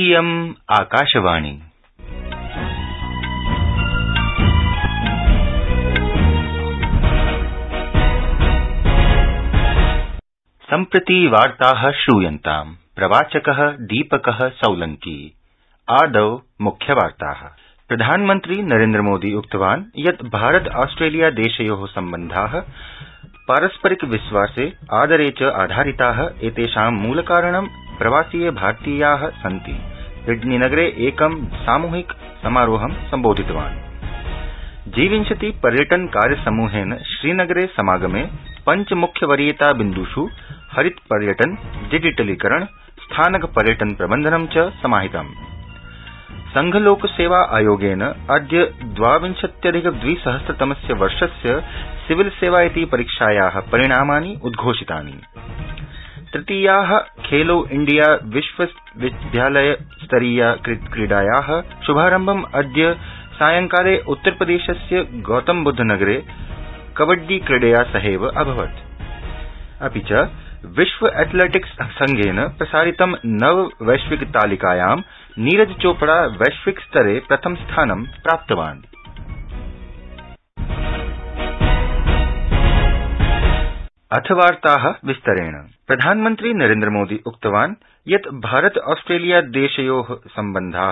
इयम् e आकाशवाणी सम्प्रति वार्ताः श्रूयन्ताम् प्रवाचकः दीपकः सौलंकी आदौ मुख्यवार्ताः प्रधानमन्त्री नरेन्द्रमोदी उक्तवान् यत् भारत ऑस्ट्रेलिया देशयोः सम्बन्धाः पारस्परिक विश्वासे आदरे च आधारिताः एतेषां मूलकारणं प्रवासीय भारतीया सन्ति नगरे एकं सामूहिक समारोहं सम्बोधितवान् जीविंशति पर्यटन कार्य कार्यसमूहेन श्रीनगरे समागमे पञ्च मुख्य वरीयता बिन्दुष् हरित पर्यटन डिजिटलीकरण स्थानक पर्यटन प्रबन्धनं च समाहितम् संघलोक सेवा आयोगेन अद्य द्वाविंशत्यधिक द्विसहस्रतमस्य वर्षस्य सिविल सेवा इति परीक्षाया परिणामानि उद्घोषितानि तृतीया खेलो इण्डिया स्तरीय क्रीडाया श्भारम्भम् अद्य सायंकाले उत्तरप्रदेशस्य गौतमब्द्धनगरे कबड्डीक्रीडया सहैव अभवत् अपि च विश्व एथलेटिक्स संघेन प्रसारितं नव वैश्विक तालिकायां नीरज चोपड़ा वैश्विक स्तरे प्रथम स्थान प्राप्तवान् प्रधानमन्त्री प्रधानमन्त्री नरेन्द्रमोदी उक्तवान् यत् भारत ऑस्ट्रेलिया देशयो सम्बन्धा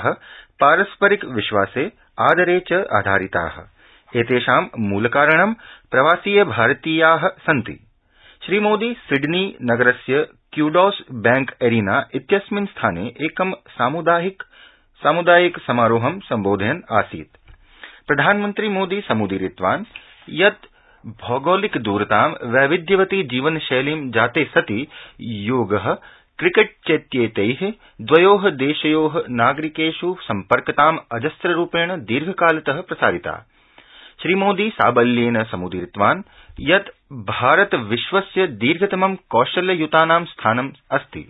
पारस्परिक विश्वासे आदरे च आधारिता एतेषां मूलकारणं प्रवासीय भारतीया सन्ति श्रीमोदी सिडनी नगरस्य क्यूडॉस बैंक एरीना इत्यस्मिन् स्थाने एकं सामुदायिक सामुदायिक समारोहं सम्बोधयन् आसीत् प्रधानमन्त्री मोदी समुदीरितवान् यत् भौगोलिक दूरता वैविध्यवती जीवनशैलीं जाते सति योग क्रिकेट चेत्येतै द्वयो देशयो नागरिकेष् सम्पर्कतां अजस्ररूपेण दीर्घकालत प्रसारिता श्रीमोदी साबल्येन समुदीरितवान् यत् भारत विश्वस्य दीर्घतमं कौशलयुता स्थानम् अस्ति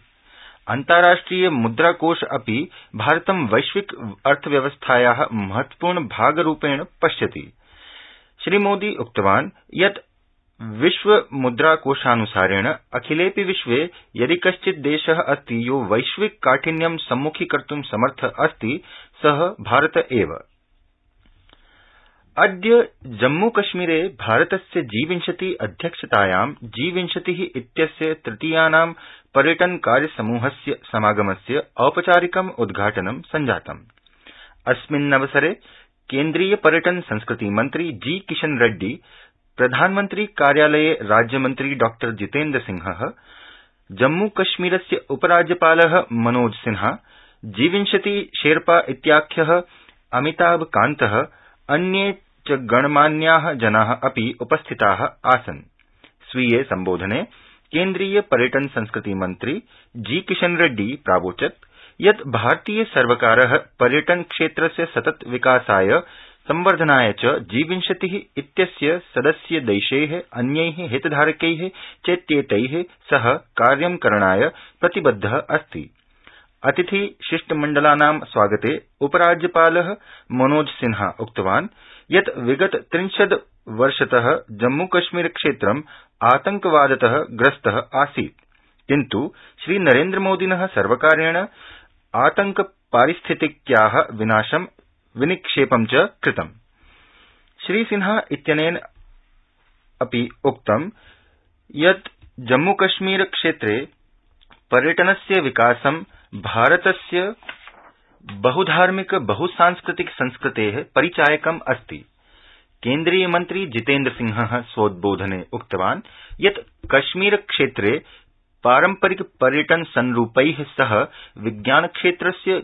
अन्ताराष्ट्रिय मुद्राकोष अपि भारतं वैश्विक अर्थव्यवस्थाया महत्वपूर्ण भागरूपेण पश्यति श्रीमोदी उक्तवान् यत् विश्वमुद्राकोषानुसारेण अखिलेऽपि विश्वे यदि कश्चित् देश अस्ति यो वैश्विक काठिन्यं सम्मुखीकर्त् समर्थ अस्ति स भारत एव अद्य जम्मूकश्मीरे भारतस्य जीविंशति अध्यक्षतायां जीविंशति इत्यस्य तृतीयानां पर्यटन कार्यसमूहस्य समागमस्य औपचारिकम् उद्घाटनं सञ्जातम् अस्मिन्नवसरे केन्द्रीय पर्यटन संस्कृति मन्त्री जी किशन रेड्डी प्रधानमन्त्री कार्यालये राज्यमन्त्री डॉ जितेन्द्र सिंह जम्मूकश्मीरस्य उपराज्यपाल मनोज सिन्हा जीविंशति विंशति शेर्पा इत्याख्य अमिताभ कान्त अन्ये च गणमान्या जना अपि उपस्थिता आसन् स्वीये सम्बोधने केन्द्रीय पर्यटन संस्कृति मन्त्री जी किशन रेड्डी प्रावोचत् यत् क्षेत्रस्य सतत विकासाय संवर्धनाय च जी विंशति इत्यस्य देशे अन्यै हितधारकै चेत्येतै सह कार्य करणाय प्रतिबद्ध अस्ति शिष्टमण्डलानां स्वागते उपराज्यपाल मनोज सिन्हा उक्तवान् यत् विगत त्रिंशद् वर्षत क्षेत्रम् आतंकवादत ग्रस्त आसीत् किन्तु श्रीनरेन्द्रमोदिन सर्वकारेण आतंक पारिस्थितिक्या विनाशं विनिक्षेपं च कृतम् श्रीसिन्हा इत्यनेन अपि उक्तं यत् जम्मूकश्मीर क्षेत्रे पर्यटनस्य विकासं भारतस्य बहुधार्मिक बहुसांस्कृतिक संस्कृते परिचायकम् अस्ति केन्द्रीयमन्त्री जितेन्द्रसिंह स्वोद्वोधने उक्तवान् यत् कश्मीरक्षेत्रे पारम्परिक पर्यटन संरूपै सह विज्ञानक्षेत्रस्य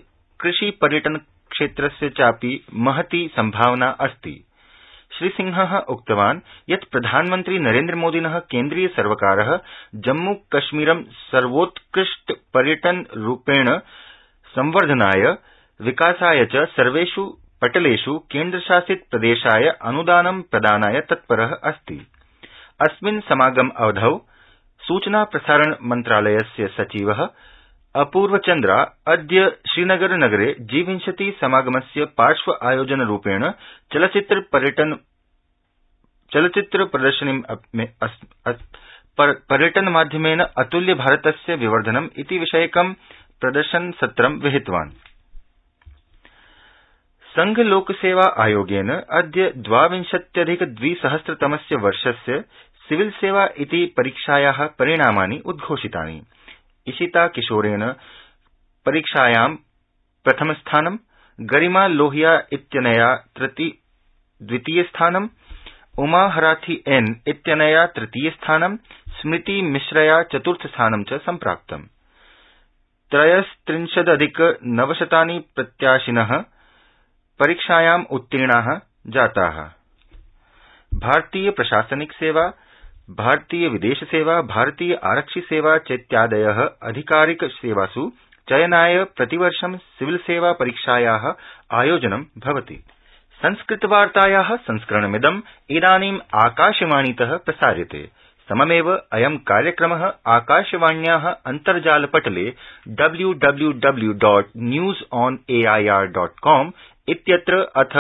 कृषिपर्यटनक्षेत्रस्य चापि महती सम्भावना अस्ति श्रीसिंह उक्तवान् यत् प्रधानमन्त्री नरेन्द्रमोदिन जम्मू जम्मूकश्मीरं सर्वोत्कृष्ट पर्यटन रूपेण संवर्धनाय विकासाय च सर्वेष् पटलेष् प्रदेशाय अनुदानं प्रदानाय तत्पर अस्ति अस्मिन् समागमावधौ सूचना प्रसारण मन्त्रालयस्य सचिव अपूर्वचन्द्रा अद्य श्रीनगर नगरे जीविंशति समागमस्य पार्श्व आयोजनरूपेण चलचित्र पर्यटनमाध्यमेन अतुल्य भारतस्य विवर्धनम् इति विषयकं प्रदर्शनसत्रं विहितवान् संघ लोकसेवा आयोगेन अद्य द्वाविंशत्यधिक द्विसहस्रतमस्य वर्षस्य सिविल सेवा इति परीक्षाया परिणामानि उद्घोषितानि इशिता किशोरेण परीक्षायां प्रथमस्थानं गरिमा लोहिया इत्यनया द्वितीयस्थानम् उमा हराथी एन इत्यनया तृतीयस्थानं स्मृति मिश्रया चतुर्थस्थानं च सम्प्राप्तम् त्रयस्त्रिंशदधिक नवशतानि प्रत्याशिन परीक्षायाम् उत्तीर्णा जाता भारतीय प्रशासनिक सेवा भारतीय विदेश सेवा भारतीय आरक्षि सेवा चेत्यादय अधिकारिक सेवास् चयनाय प्रतिवर्ष सिविल सेवा परीक्षाया आयोजनं भवति संस्कृतवार्ताया संस्करणमिदं इदानीम् आकाशवाणीत प्रसार्यते सममेव अयं कार्यक्रम आकाशवाण्या अन्तर्जालपटले W W W dot news on A I R dot com इत्यत्र अथ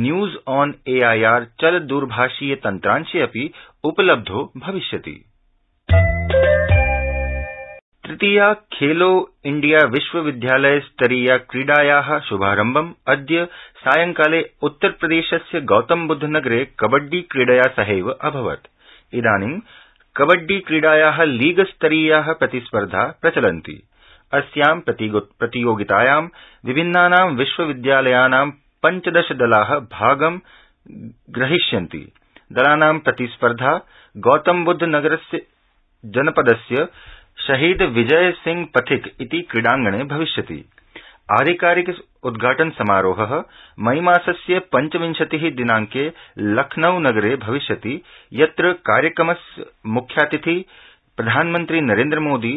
न्यूज ऑन ए एआईआर चलद्रभाषीय तन्त्रांशे अपि उपलब्धो भविष्यति तृतीया खेलो इंडिया विश्वविद्यालय स्तरीया क्रीडाया श्भारम्भम् अद्य सायंकाले उत्तरप्रदेशस्य गौतमबुद्धनगरे कबड्डी क्रीडया सहैव अभवत् इदानीं कबड्डी क्रीडाया लीग स्तरीया प्रतिस्पर्धा प्रचलन्ति अस्यां प्रतियोगितायां विभिन्नानां विश्वविद्यालयानां पञ्चदश दला भागं ग्रहीष्यन्ति दलानां प्रतिस्पर्धा गौतमबुद्धनगरस्य जनपदस्य शहीद विजय सिंह पथिक इति क्रीडांगणे भविष्यति आधिकारिक उद्घाटन समारोह मईमासस्य पञ्चविंशति दिनांके लखनऊनगरे भविष्यति यत्र कार्यक्रमस्य मुख्यातिथि प्रधानमन्त्री नरेन्द्रमोदी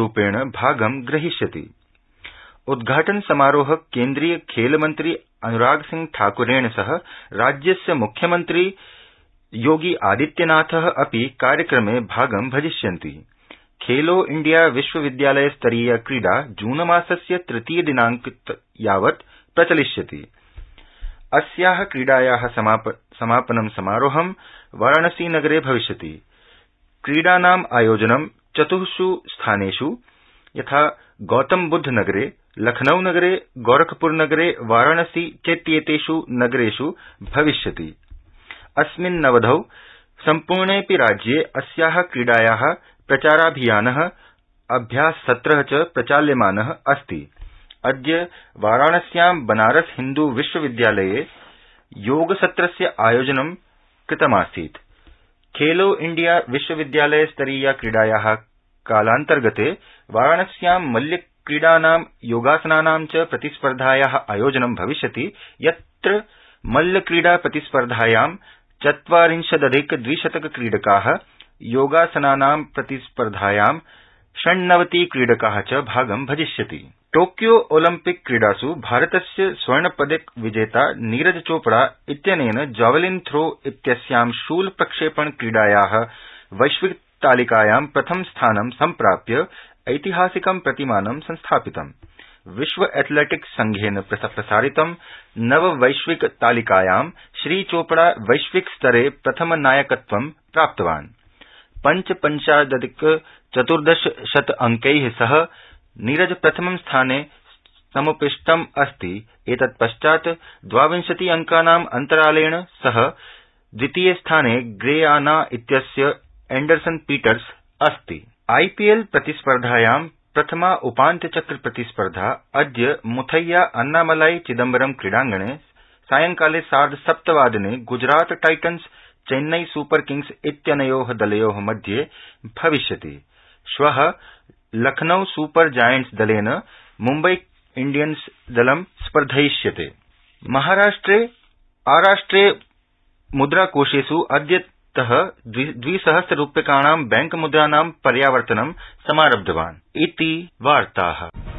रूपेण भागं ग्रहीष्यति उद्घाटन समारोह केन्द्रीय खेलमन्त्री अनुराग सिंह ठाकुरेण सह राज्यस्य मुख्यमन्त्री योगी आदित्यनाथ अपि कार्यक्रमे भागं भजिष्यन्ति खेलो इण्डिया विश्वविद्यालय स्तरीय क्रीडा जूनमासस्य तृतीय दिनांक यावत् प्रचलिष्यति अस्या क्रीडाया समाप, समापनं समारोहं वाराणसीनगरे भविष्यति क्रीडानाम् आयोजनं चतुष् स्थानेष् यथा गौतमबुद्धनगरे लखनऊनगरे गोरखपुरनगरे वाराणसी चेत्येतेष् नगरेष् भविष्यति अस्मिन्नवधौ सम्पूर्णेऽपि राज्ये अस्या क्रीडाया प्रचाराभियान अभ्याससत्र च प्रचाल्यमान अस्ति अद्य वाराणस्यां बनारस हिन्दू विश्वविद्यालये योगसत्रस्य आयोजनं कृतमासीत् खेलो इण्डिया विश्वविद्यालय स्तरीया क्रीडाया कालान्तर्गते वाराणस्यां मल्लिक क्रीडानां योगासनानां च प्रतिस्पर्धाया आयोजनं भविष्यति यत्र मल्लक्रीडा प्रतिस्पर्धायां चत्वारिंशदधिक द्विशतक क्रीडका योगासनानां प्रतिस्पर्धायां षण्णवति क्रीडका च भागं भजिष्यति टोक्यो ओलम्पिक क्रीडास् भारतस्य स्वर्णपदक विजेता नीरज चोपड़ा इत्यनेन जावलिन थ्रो इत्यस्यां शूल प्रक्षेपण क्रीडाया वैश्विकतालिकायां प्रथम स्थानं सम्प्राप्य ऐतिहासिकं प्रतिमानं संस्थापितम् विश्व एथलेटिक्स संघेन प्रसारितं नव वैश्विक तालिकायां श्रीचोपड़ा वैश्विक स्तरे प्रथम नायकत्वं प्राप्तवान् पञ्चपञ्चाशदधिक चतुर्दश शत अंकै सह नीरज प्रथमं स्थाने समुपष्टम् अस्ति एतत्पश्चात् द्वाविंशति अंकानाम् अन्तरालेण सह द्वितीये स्थाने ग्रेयाना इत्यस्य एण्डरसन पीटर्स अस्ति आईपीएल प्रतिस्पर्धायां प्रथमा उपान्त्यचक्र प्रतिस्पर्धा अद्य मुथैया अन्नामलाई चिदम्बरम् क्रीडाङ्गणे सायंकाले सप्तवादने Gujarat Titans Chennai Super Kings इत्यनयो दलयो मध्ये भविष्यति श्व लखनऊ सुपर जायंट्स दलेन मुंबई इंडियंस दलं स्पर्धयिष्यते महाराष्ट्रे आराष्ट्रे मुद्राकोषेष् अद्य सः द्विसहस्ररूप्यकाणां बैंक मुद्राणां पर्यावर्तनं समारब्धवान् इति वार्ताः